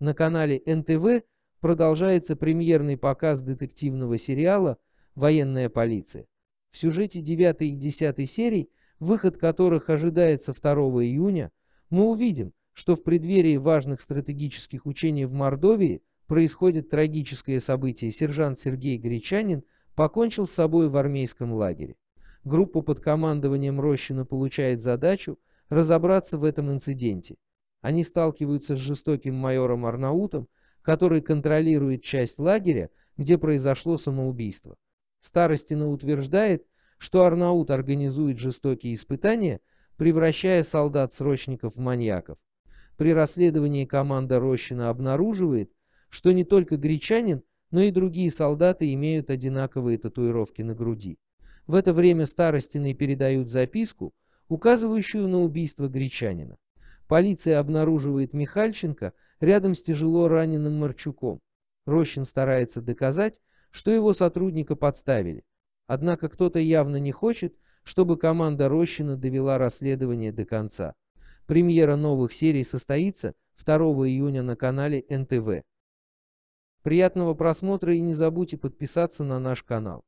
На канале НТВ продолжается премьерный показ детективного сериала «Военная полиция». В сюжете 9 и 10 серий, выход которых ожидается 2 июня, мы увидим, что в преддверии важных стратегических учений в Мордовии происходит трагическое событие. Сержант Сергей Гречанин покончил с собой в армейском лагере. Группа под командованием Рощина получает задачу разобраться в этом инциденте – они сталкиваются с жестоким майором Арнаутом, который контролирует часть лагеря, где произошло самоубийство. Старостина утверждает, что Арнаут организует жестокие испытания, превращая солдат-срочников в маньяков. При расследовании команда Рощина обнаруживает, что не только гречанин, но и другие солдаты имеют одинаковые татуировки на груди. В это время Старостиной передают записку, указывающую на убийство гречанина. Полиция обнаруживает Михальченко рядом с тяжело раненым Марчуком. Рощин старается доказать, что его сотрудника подставили. Однако кто-то явно не хочет, чтобы команда Рощина довела расследование до конца. Премьера новых серий состоится 2 июня на канале НТВ. Приятного просмотра и не забудьте подписаться на наш канал.